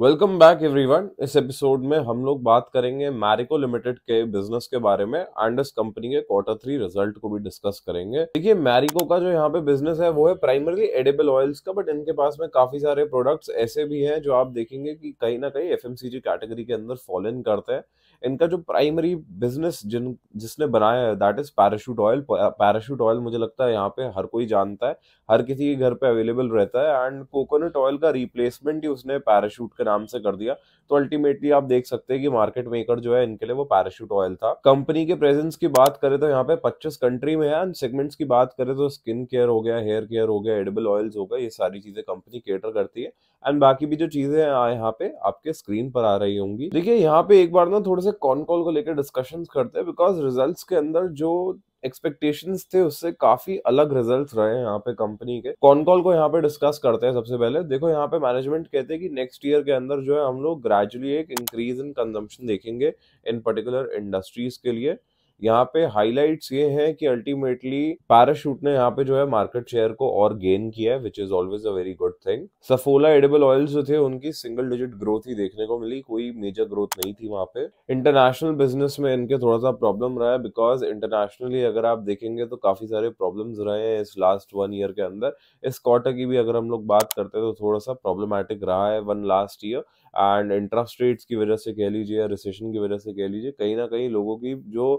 welcome back everyone इस episode में हम लोग बात करेंगे मैरिको लिमिटेड के बिजनेस के बारे में एंड इस कंपनी के क्वार्टर थ्री रिजल्ट को भी डिस्कस करेंगे देखिए मैरिको का जो यहाँ पे बिजनेस है वो है प्राइमरली एडेबल ऑयल्स का बट इनके पास में काफी सारे प्रोडक्ट्स ऐसे भी हैं जो आप देखेंगे कि कहीं ना कहीं एफ कैटेगरी के अंदर फॉल इन करते हैं इनका जो प्राइमरी बिजनेस जिन जिसने बनाया है that is Parachute oil Parachute oil मुझे लगता है यहाँ पे हर कोई जानता है हर किसी के घर पे अवेलेबल रहता है एंड कोकोनट ऑयल का रिप्लेसमेंट ही उसने पैराशूट का नाम से कर दिया तो अल्टीमेटली आप देख सकते हैं कि मार्केट मेकर जो है इनके लिए वो पैराशूट ऑयल था कंपनी के प्रेजेंस की बात करें तो यहाँ पे 25 कंट्री में है एंड सेगमेंट्स की बात करें तो स्किन केयर हो गया हेयर केयर हो गया एडेबल ऑयल्स हो गया ये सारी चीजें कंपनी केटर करती है एंड बाकी भी जो चीजें हैं यहाँ पे आपके स्क्रीन पर आ रही होंगी देखिये यहाँ पे एक बार ना थोड़े से कॉन कॉल को लेकर डिस्कशन करते हैं बिकॉज रिजल्ट के अंदर जो एक्सपेक्टेशंस थे उससे काफी अलग रिजल्ट्स रहे हैं यहाँ पे कंपनी के कॉन कॉल को यहाँ पे डिस्कस करते हैं सबसे पहले देखो यहाँ पे मैनेजमेंट कहते हैं कि नेक्स्ट ईयर के अंदर जो है हम लोग ग्रेजुअली एक इंक्रीज इन कंजम्पशन देखेंगे इन पर्टिकुलर इंडस्ट्रीज के लिए यहाँ पे हाइलाइट्स ये हैं कि अल्टीमेटली पैराशूट ने यहाँ पे जो है मार्केट शेयर को और गेन किया है which is always a very good thing Saffola edible oils जो थे उनकी सिंगल डिजिट ग्रोथ ही देखने को मिली कोई मेजर ग्रोथ नहीं थी वहाँ पे इंटरनेशनल बिजनेस में इनके थोड़ा सा प्रॉब्लम रहा है बिकॉज इंटरनेशनली अगर आप देखेंगे तो काफी सारे प्रॉब्लम रहे हैं इस लास्ट वन ईयर के अंदर इस क्वार्टर की भी अगर हम लोग बात करते हैं तो थोड़ा सा प्रॉब्लमेटिक रहा है one last year and interest rates की वजह से कह लीजिए या रिसेशन की वजह से कह लीजिए कहीं ना कहीं लोगों की जो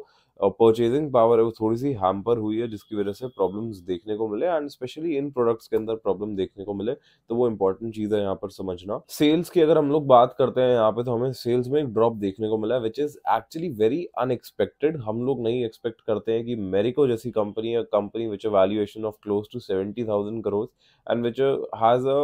परचेजिंग पावर है वो थोड़ी सी हैम्पर हुई है जिसकी वजह से प्रॉब्लम्स देखने को मिले एंड स्पेशली इन प्रोडक्ट्स के अंदर प्रॉब्लम देखने को मिले तो वो इंपॉर्टेंट चीज़ है यहाँ पर समझना सेल्स की अगर हम लोग बात करते हैं यहाँ पे तो हमें सेल्स में एक ड्रॉप देखने को मिला है which is actually very unexpected हम लोग नहीं एक्सपेक्ट करते हैं कि मेरिको जैसी कंपनी या company which a valuation of close to seventy thousand crores and which has a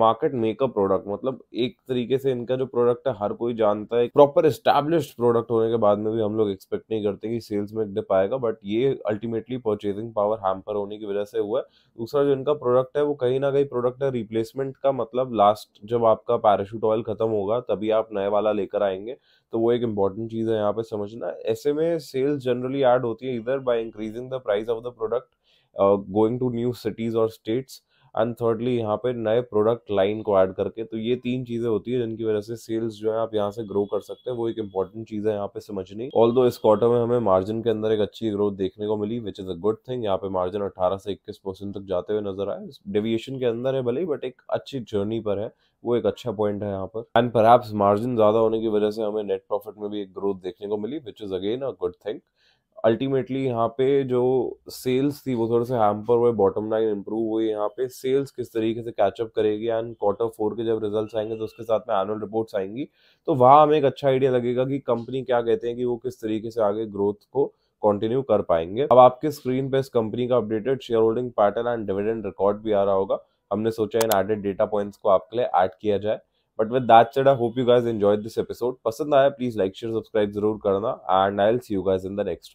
market makeup product मतलब एक तरीके से इनका जो प्रोडक्ट है हर कोई जानता है प्रॉपर स्टैब्लिश प्रोडक्ट होने के बाद में भी हम लोग एक्सपेक्ट नहीं करते कि सेल्स में गिर पाएगा बट ये अल्टीमेटली परचेजिंग पावर हैम्पर होने की वजह से हुआ है दूसरा जो इनका प्रोडक्ट है वो कहीं ना कहीं प्रोडक्ट है रिप्लेसमेंट का मतलब लास्ट जब आपका पैराशूट ऑयल खत्म होगा तभी आप नए वाला लेकर आएंगे तो वो एक इंपॉर्टेंट चीज़ है यहाँ पे समझना ऐसे में सेल्स जनरली एड होती है इधर by increasing the price of the product going to new cities और स्टेट्स एंड थर्डली यहाँ पे नए प्रोडक्ट लाइन को ऐड करके तो ये तीन चीज़ें होती है जिनकी वजह से सेल्स जो है आप यहाँ से ग्रो कर सकते हैं वो एक इंपॉर्टेंट चीज़ है यहाँ पे समझनी ऑल दो इस क्वार्टर में हमें मार्जिन के अंदर एक अच्छी ग्रोथ देखने को मिली which is a good thing यहाँ पे मार्जिन अट्ठारह से इक्कीस परसेंट तक जाते हुए नजर आए डेविएशन के अंदर है भले ही बट एक अच्छी जर्नी पर है वो एक अच्छा पॉइंट है यहाँ पर एंड पर मार्जिन ज़्यादा होने की वजह से हमें नेट प्रॉफिट में भी एक ग्रोथ देखने को मिली which is again a good thing ultimately यहाँ पे जो सेल्स थी वो थोड़े से हैम्पर हुए बॉटम लाइन इम्प्रूव हुई यहाँ पे सेल्स किस तरीके से कैचअप करेगी एंड क्वार्टर फोर के जब रिजल्ट्स आएंगे तो उसके साथ में एनुअल रिपोर्ट्स आएंगी तो वहाँ हमें एक अच्छा आइडिया लगेगा कि कंपनी क्या कहते हैं कि वो किस तरीके से आगे ग्रोथ को कंटिन्यू कर पाएंगे अब आपके स्क्रीन पे इस कंपनी का updated share holding pattern and dividend record भी आ रहा होगा हमने सोचा इन एडेड डेटा पॉइंट्स को आपके लिए ऐड किया जाए but with that said I hope you guys enjoyed this episode पसंद आया प्लीज लाइक शेयर सब्सक्राइब जरूर करना and I will see you guys in the next